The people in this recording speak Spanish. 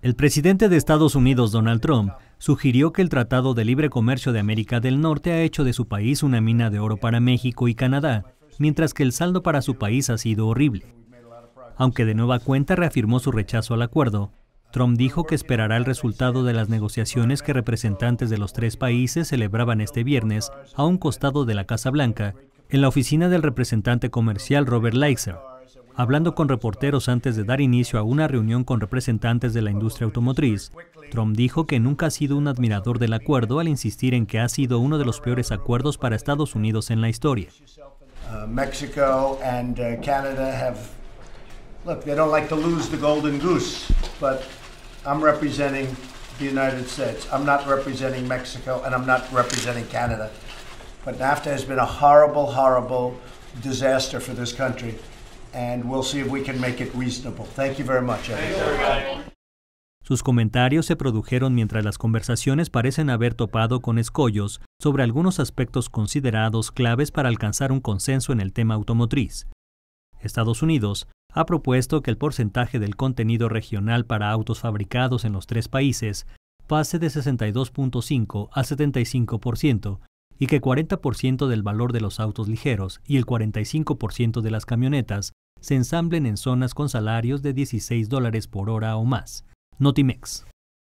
El presidente de Estados Unidos, Donald Trump, sugirió que el Tratado de Libre Comercio de América del Norte ha hecho de su país una mina de oro para México y Canadá, mientras que el saldo para su país ha sido horrible. Aunque de nueva cuenta reafirmó su rechazo al acuerdo, Trump dijo que esperará el resultado de las negociaciones que representantes de los tres países celebraban este viernes a un costado de la Casa Blanca, en la oficina del representante comercial Robert Leiser. Hablando con reporteros antes de dar inicio a una reunión con representantes de la industria automotriz, Trump dijo que nunca ha sido un admirador del acuerdo al insistir en que ha sido uno de los peores acuerdos para Estados Unidos en la historia. México uh, Mexico and uh, Canada have look, they don't like to lose the golden goose, but I'm representing the United States. I'm not representing Mexico and I'm not representing Canada. But NAFTA has been a horrible, horrible disaster for this country. Sus comentarios se produjeron mientras las conversaciones parecen haber topado con escollos sobre algunos aspectos considerados claves para alcanzar un consenso en el tema automotriz. Estados Unidos ha propuesto que el porcentaje del contenido regional para autos fabricados en los tres países pase de 62.5 a 75% y que 40% del valor de los autos ligeros y el 45% de las camionetas se ensamblen en zonas con salarios de 16 dólares por hora o más. Notimex.